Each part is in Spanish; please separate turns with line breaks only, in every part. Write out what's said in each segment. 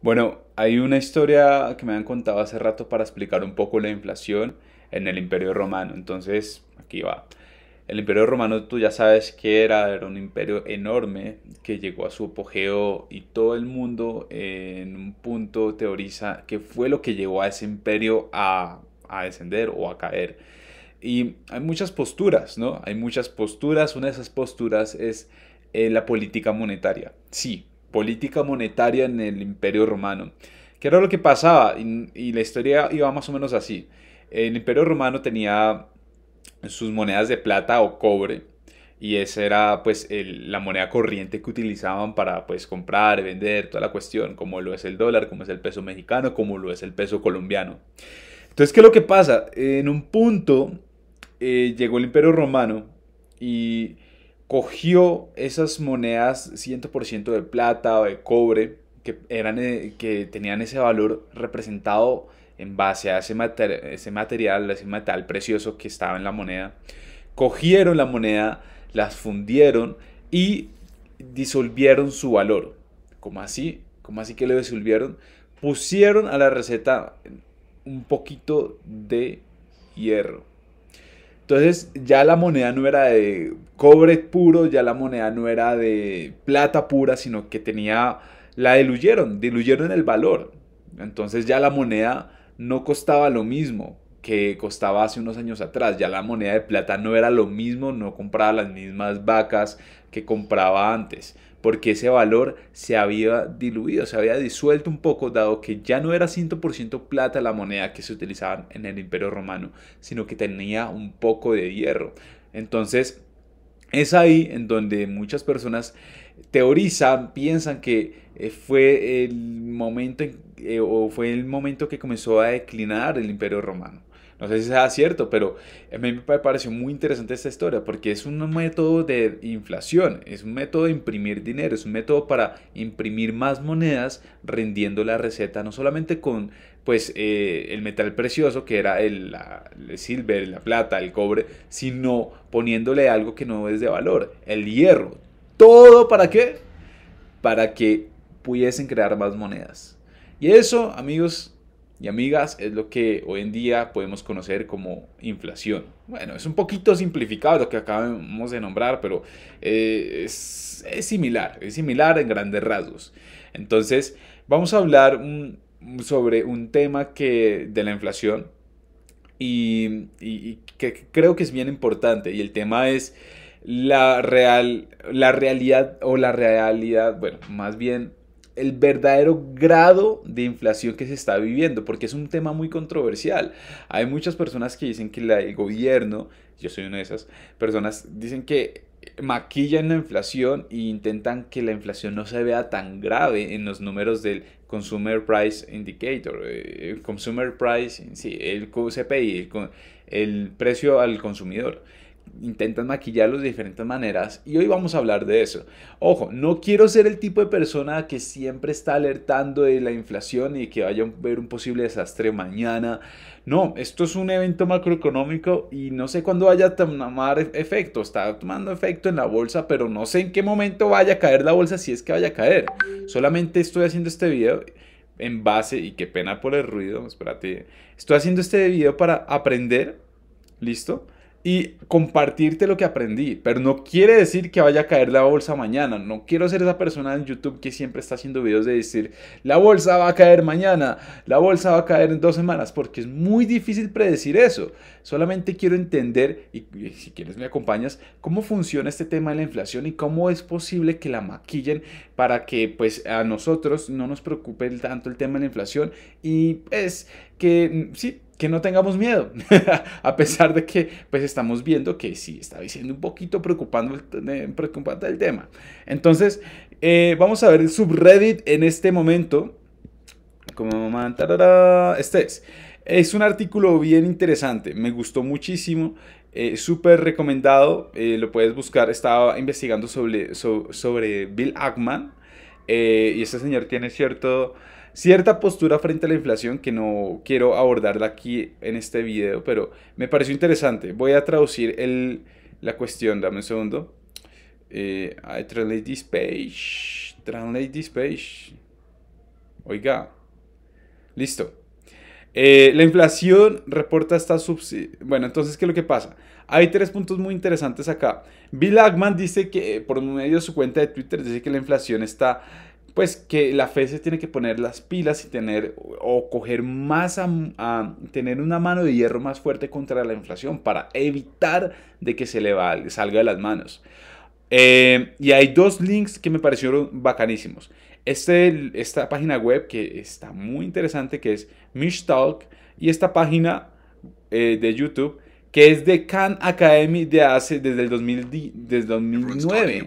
Bueno, hay una historia que me han contado hace rato para explicar un poco la inflación en el Imperio Romano. Entonces, aquí va. El Imperio Romano, tú ya sabes que era, un imperio enorme que llegó a su apogeo y todo el mundo en un punto teoriza qué fue lo que llevó a ese imperio a, a descender o a caer. Y hay muchas posturas, ¿no? Hay muchas posturas. Una de esas posturas es eh, la política monetaria. Sí, política monetaria en el Imperio Romano. ¿Qué era lo que pasaba? Y, la historia iba más o menos así. El Imperio Romano tenía sus monedas de plata o cobre y esa era pues la moneda corriente que utilizaban para pues comprar, vender, toda la cuestión, como lo es el dólar, como es el peso mexicano, como lo es el peso colombiano. Entonces, ¿qué es lo que pasa? En un punto eh, llegó el Imperio Romano y cogió esas monedas 100% de plata o de cobre que, eran, eh, que tenían ese valor representado en base a ese, ese material, ese metal precioso que estaba en la moneda, cogieron la moneda, las fundieron y disolvieron su valor. ¿Cómo así? ¿Cómo así que lo disolvieron? Pusieron a la receta un poquito de hierro. Entonces ya la moneda no era de cobre puro, ya la moneda no era de plata pura, sino que tenía, la diluyeron, diluyeron el valor. Entonces ya la moneda no costaba lo mismo que costaba hace unos años atrás. Ya la moneda de plata no era lo mismo, no compraba las mismas vacas que compraba antes porque ese valor se había diluido, se había disuelto un poco, dado que ya no era 100% plata la moneda que se utilizaba en el Imperio Romano, sino que tenía un poco de hierro. Entonces, es ahí en donde muchas personas teorizan, piensan que eh, fue el momento eh, o fue el momento que comenzó a declinar el Imperio Romano. No sé si sea cierto, pero a mí me pareció muy interesante esta historia porque es un método de inflación, es un método de imprimir dinero, es un método para imprimir más monedas rindiendo la receta, no solamente con pues eh, el metal precioso que era el, el, silver, la plata, el cobre, sino poniéndole algo que no es de valor, el hierro. ¿Todo para qué? Para que pudiesen crear más monedas. Y eso, amigos, y amigas es lo que hoy en día podemos conocer como inflación. Bueno, es un poquito simplificado lo que acabamos de nombrar, pero eh, es, similar, es similar en grandes rasgos. Entonces, vamos a hablar sobre un tema que, de la inflación y, y, que creo que es bien importante y el tema es la, real, la realidad o la realidad, bueno, más bien el verdadero grado de inflación que se está viviendo, porque es un tema muy controversial. Hay muchas personas que dicen que el gobierno, yo soy una de esas personas, dicen que maquillan la inflación e intentan que la inflación no se vea tan grave en los números del Consumer Price Indicator, eh, el Consumer Price, sí, el CPI, el precio al consumidor intentan maquillarlos de diferentes maneras y hoy vamos a hablar de eso. Ojo, no quiero ser el tipo de persona que siempre está alertando de la inflación y que vaya a ver un posible desastre mañana. No, esto es un evento macroeconómico y no sé cuándo vaya a tomar e-, efecto. Está tomando efecto en la bolsa, pero no sé en qué momento vaya a caer la bolsa si es que vaya a caer. Solamente estoy haciendo este video en base, y qué pena por el ruido, espérate, estoy haciendo este video para aprender, ¿listo? y compartirte lo que aprendí. Pero no quiere decir que vaya a caer la bolsa mañana. No quiero ser esa persona en YouTube que siempre está haciendo videos de decir, la bolsa va a caer mañana, la bolsa va a caer en dos semanas, porque es muy difícil predecir eso. Solamente quiero entender, y, si quieres me acompañas, cómo funciona este tema de la inflación y cómo es posible que la maquillen para que pues a nosotros no nos preocupe tanto el tema de la inflación y es que mm, sí que no tengamos miedo, a pesar de que pues estamos viendo que sí está diciendo un poquito preocupante eh, preocupante el tema. Entonces, eh, vamos a ver el subreddit en este momento. Como este es. Es un artículo bien interesante, me gustó muchísimo, eh, súper recomendado, lo puedes buscar, estaba investigando sobre, sobre, sobre Bill Ackman y este señor tiene cierto, cierta postura frente a la inflación que no quiero abordarla aquí en este video, pero me pareció interesante. Voy a traducir el, la cuestión, dame un segundo. Eh, I translate this page. Translate this page. Oiga. Listo. Eh, la inflación reporta esta subsidio. Bueno, entonces, ¿qué es lo que pasa? Hay tres puntos muy interesantes acá. Bill Ackman dice que, por medio de su cuenta de Twitter, dice que la inflación está pues que la fe se tiene que poner las pilas y tener o coger más a, tener una mano de hierro más fuerte contra la inflación para evitar de que se le va, salga de las manos. Eh, y hay dos links que me parecieron bacanísimos. Este, esta página web que está muy interesante que es Talk y esta página eh, de YouTube que es de Khan Academy de hace desde el 2009.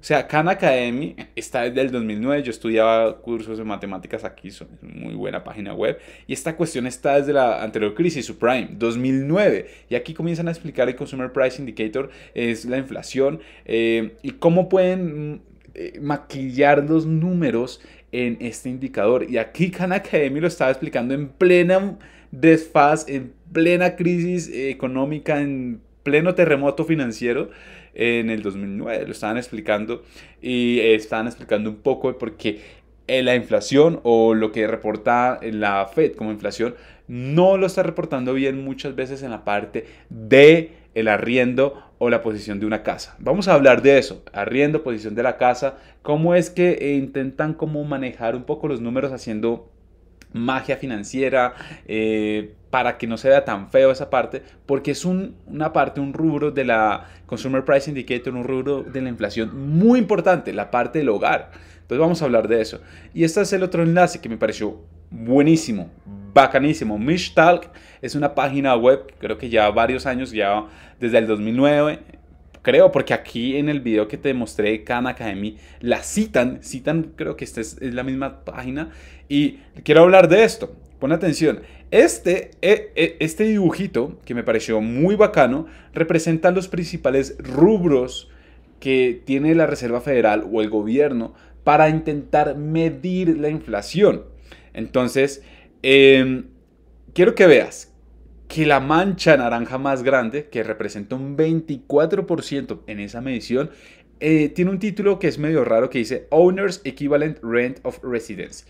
O sea, Khan Academy está desde el 2009. Yo estudiaba cursos de matemáticas aquí, es muy buena página web. Y esta cuestión está desde la anterior crisis, subprime, 2009. Y aquí comienzan a explicar el Consumer Price Indicator, es la inflación eh, y cómo pueden eh, maquillar los números en este indicador. Y aquí Khan Academy lo estaba explicando en plena desfaz, en plena crisis económica, en pleno terremoto financiero en el 2009, lo estaban explicando y estaban explicando un poco porque eh, la inflación o lo que reporta eh, la Fed como inflación no lo está reportando bien muchas veces en la parte de el arriendo o la posición de una casa. Vamos a hablar de eso, arriendo, posición de la casa, cómo es que eh, intentan como manejar un poco los números haciendo magia financiera, para que no se vea tan feo esa parte, porque es una parte, un rubro de la Consumer Price Indicator, un rubro de la inflación muy importante, la parte del hogar. Entonces vamos a hablar de eso. Y este es el otro enlace que me pareció buenísimo, bacanísimo. Mishtalk es una página web, creo que ya varios años, ya desde el 2009, creo, porque aquí en el video que te mostré, Khan Academy, la citan, citan, creo que esta es, la misma página, y quiero hablar de esto. Pon atención, este, e, e, este dibujito, que me pareció muy bacano, representa los principales rubros que tiene la Reserva Federal o el gobierno para intentar medir la inflación. Entonces, em, quiero que veas que la mancha naranja más grande, que representa un 24% en esa medición, eh, tiene un título que es medio raro que dice Owner's Equivalent Rent of Residence.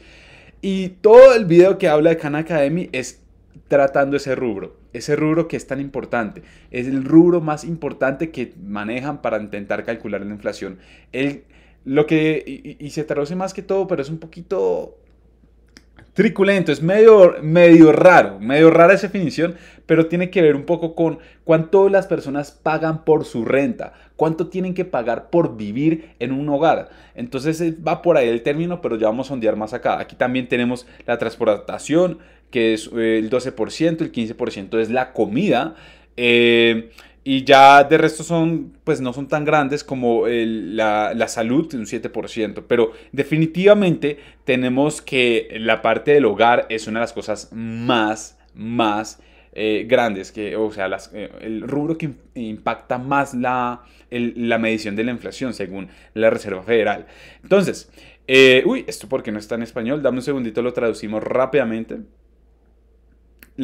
Y todo el video que habla de Khan Academy es tratando ese rubro, ese rubro que es tan importante, es el rubro más importante que manejan para intentar calcular la inflación. El, lo que, y, y se traduce más que todo, pero es un poquito Triculento, es medio, medio raro, medio rara esa definición, pero tiene que ver un poco con cuánto las personas pagan por su renta, cuánto tienen que pagar por vivir en un hogar. Entonces eh, va por ahí el término, pero ya vamos a sondear más acá. Aquí también tenemos la transportación, que es eh, el 12%, el 15% es la comida. Eh, y ya de resto son, pues no son tan grandes como la, la, salud, un 7%. Pero definitivamente tenemos que la parte del hogar es una de las cosas más, más eh, grandes. Que, o sea, eh, el rubro que impacta más la, la medición de la inflación según la Reserva Federal. Entonces, eh, uy, esto porque no está en español. Dame un segundito, lo traducimos rápidamente.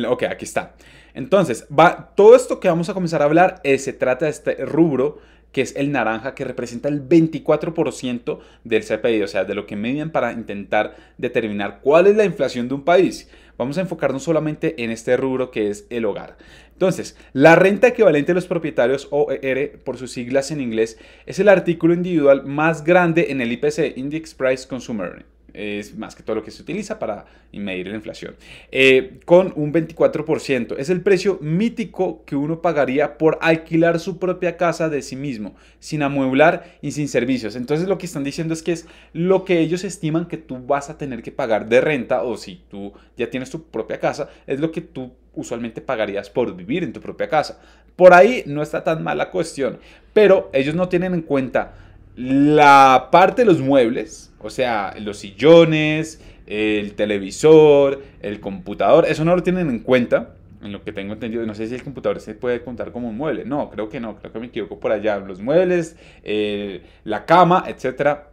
Ok, aquí está. Entonces, va, todo esto que vamos a comenzar a hablar se trata de este rubro que es el naranja, que representa el 24% del CPI, o sea, de lo que median para intentar determinar cuál es la inflación de un país. Vamos a enfocarnos solamente en este rubro que es el hogar. Entonces, la renta equivalente de los propietarios, OER, por sus siglas en inglés, es el artículo individual más grande en el IPC, Index Price Consumer es más que todo lo que se utiliza para medir la inflación, eh, con un 24%. Es el precio mítico que uno pagaría por alquilar su propia casa de sí mismo, sin amueblar y sin servicios. Entonces lo que están diciendo es que es lo que ellos estiman que tú vas a tener que pagar de renta o si tú ya tienes tu propia casa, es lo que tú usualmente pagarías por vivir en tu propia casa. Por ahí no está tan mala cuestión, pero ellos no tienen en cuenta la parte de los muebles, o sea, los sillones, el televisor, el computador, eso no lo tienen en cuenta. En lo que tengo entendido, no sé si el computador se puede contar como un mueble. No, creo que no, creo que me equivoco por allá. Los muebles, eh, la cama, etcétera,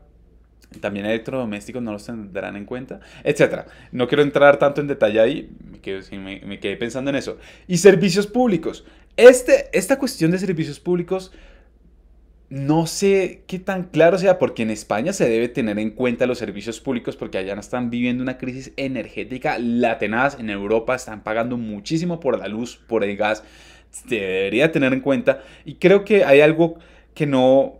también electrodomésticos no los tendrán en cuenta, etcétera. No quiero entrar tanto en detalle ahí, me quedé, pensando en eso. Y servicios públicos. Este, esta cuestión de servicios públicos no sé qué tan claro sea, porque en España se debe tener en cuenta los servicios públicos, porque allá están viviendo una crisis energética latenaz. En Europa están pagando muchísimo por la luz, por el gas. Se debería tener en cuenta. Y creo que hay algo que no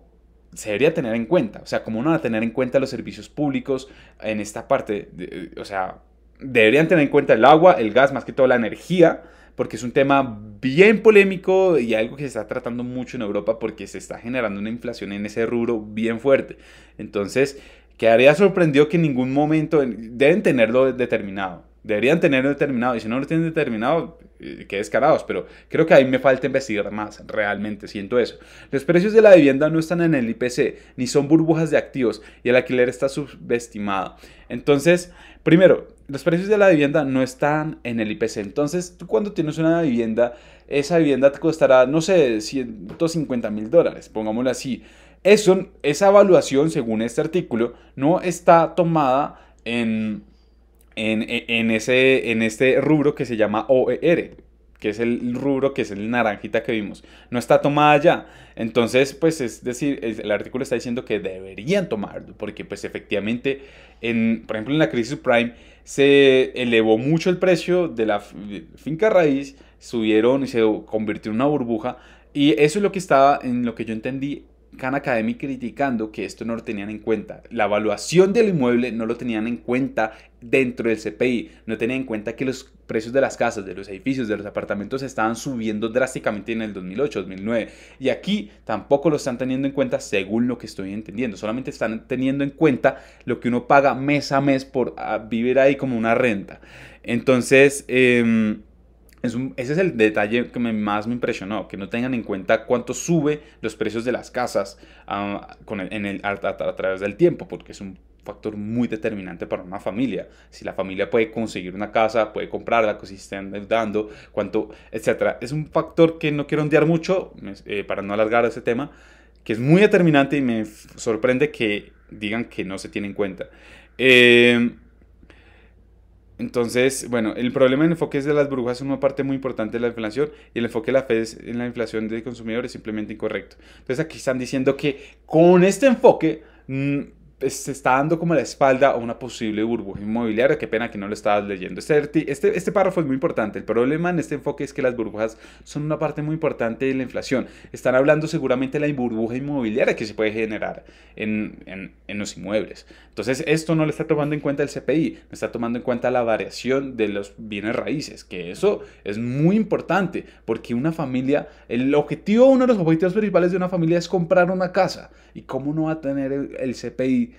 se debería tener en cuenta. O sea, como no van a tener en cuenta los servicios públicos en esta parte. o sea, deberían tener en cuenta el agua, el gas, más que todo la energía porque es un tema bien polémico y algo que se está tratando mucho en Europa porque se está generando una inflación en ese rubro bien fuerte. Entonces, quedaría sorprendido que en ningún momento deben tenerlo determinado. Deberían tenerlo determinado y si no lo tienen determinado, eh, qué descarados, pero creo que ahí me falta investigar más, realmente siento eso. Los precios de la vivienda no están en el IPC, ni son burbujas de activos, y el alquiler está subestimado. Entonces, primero, los precios de la vivienda no están en el IPC. Entonces, tú cuando tienes una vivienda, esa vivienda te costará, no sé, 150 mil dólares, pongámoslo así. esa evaluación, según este artículo, no está tomada en e, en, ese, en este rubro que se llama OER, que es el rubro que es el naranjita que vimos. No está tomada ya. Entonces, pues es decir, el artículo está diciendo que deberían tomarlo, porque pues efectivamente, en, por ejemplo, en la crisis prime, se elevó mucho el precio de la finca raíz, subieron y se convirtió en una burbuja. Y eso es lo que estaba, en lo que yo entendí, Khan Academy criticando que esto no lo tenían en cuenta. La evaluación del inmueble no lo tenían en cuenta dentro del CPI. No tenían en cuenta que los precios de las casas, de los edificios, de los apartamentos estaban subiendo drásticamente en el 2008, 2009. Y aquí tampoco lo están teniendo en cuenta según lo que estoy entendiendo. Solamente están teniendo en cuenta lo que uno paga mes a mes por ah, vivir ahí como una renta. Entonces... Em, ese es el detalle que más me impresionó, que no tengan en cuenta cuánto sube los precios de las casas ah, a, través del tiempo, porque es un factor muy determinante para una familia. Si la familia puede conseguir una casa, puede comprarla, si está endeudando, cuánto, etc. Es un factor que no quiero ondear mucho, eh, para no alargar ese tema, que es muy determinante y me sorprende que digan que no se tiene en cuenta. Eh, entonces, bueno, el problema del enfoque de las brujas es una parte muy importante de la inflación y el enfoque de la Fed en la inflación de consumidores es simplemente incorrecto. Entonces aquí están diciendo que con este enfoque mm, se está dando como la espalda a una posible burbuja inmobiliaria. Qué pena que no lo estabas leyendo. Este, este, este párrafo es muy importante. El problema en este enfoque es que las burbujas son una parte muy importante de la inflación. Están hablando seguramente de la burbuja inmobiliaria que se puede generar en, en, en los inmuebles. Entonces, esto no le está tomando en cuenta el CPI, no está tomando en cuenta la variación de los bienes raíces, que eso es muy importante porque una familia, el objetivo, uno de los objetivos principales de una familia es comprar una casa. ¿Y cómo no va a tener el CPI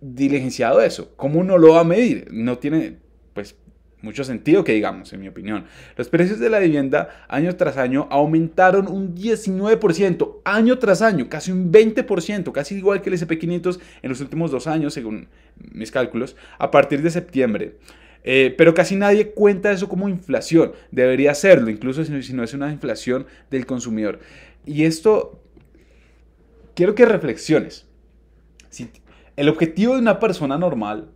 diligenciado eso? ¿Cómo no lo va a medir? No tiene, pues, mucho sentido que digamos, en mi opinión. Los precios de la vivienda año tras año aumentaron un 19%, año tras año, casi un 20%, casi igual que el SP500 en los últimos dos años, según mis cálculos, a partir de septiembre. Eh, pero casi nadie cuenta eso como inflación. Debería serlo, incluso si no es una inflación del consumidor. Y esto quiero que reflexiones. el objetivo de una persona normal,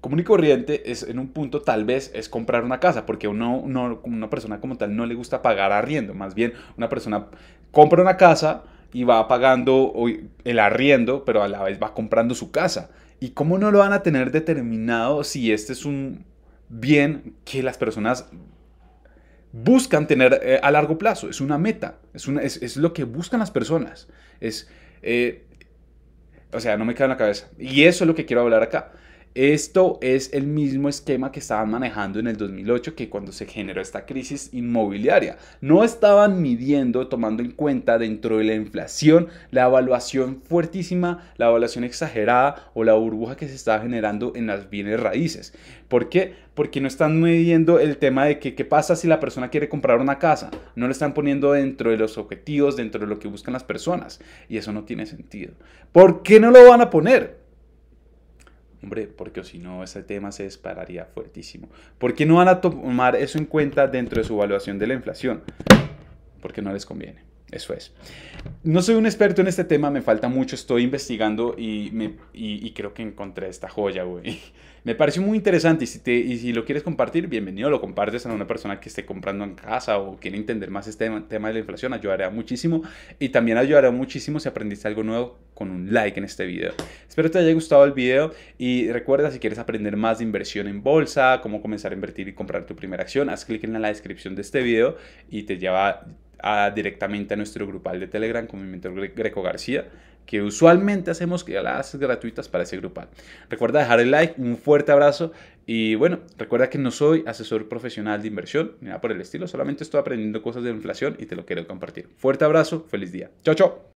común y corriente, es en un punto tal vez es comprar una casa, porque uno, una persona como tal no le gusta pagar arriendo, más bien una persona compra una casa y va pagando el arriendo, pero a la vez va comprando su casa. ¿Y cómo no lo van a tener determinado si este es un bien que las personas buscan tener eh, a largo plazo. Es una meta, es, lo que buscan las personas. Es, eh, o sea, no me cae en la cabeza. Y eso es lo que quiero hablar acá. Esto es el mismo esquema que estaban manejando en el 2008 que cuando se generó esta crisis inmobiliaria. No estaban midiendo, tomando en cuenta dentro de la inflación, la evaluación fuertísima, la evaluación exagerada o la burbuja que se estaba generando en las bienes raíces. ¿Por qué? Porque no están midiendo el tema de que qué pasa si la persona quiere comprar una casa. No lo están poniendo dentro de los objetivos, dentro de lo que buscan las personas. Y eso no tiene sentido. ¿Por qué no lo van a poner? Hombre, porque si no, ese tema se dispararía fuertísimo. ¿Por qué no van a tomar eso en cuenta dentro de su evaluación de la inflación? Porque no les conviene. Eso es. No soy un experto en este tema, me falta mucho, estoy investigando y, me, creo que encontré esta joya, güey. Me pareció muy interesante y si, te, y si lo quieres compartir, bienvenido, lo compartes a una persona que esté comprando en casa o quiere entender más este tema de la inflación, ayudará muchísimo y también ayudará muchísimo si aprendiste algo nuevo con un like en este video. Espero te haya gustado el video y recuerda si quieres aprender más de inversión en bolsa, cómo comenzar a invertir y comprar tu primera acción, haz clic en la descripción de este video y te lleva directamente a nuestro grupal de Telegram con mi mentor Greco García, que usualmente hacemos clases gratuitas para ese grupal. Recuerda dejar el like, un fuerte abrazo y bueno, recuerda que no soy asesor profesional de inversión ni nada por el estilo, solamente estoy aprendiendo cosas de inflación y te lo quiero compartir. Fuerte abrazo, feliz día. Chao, chao.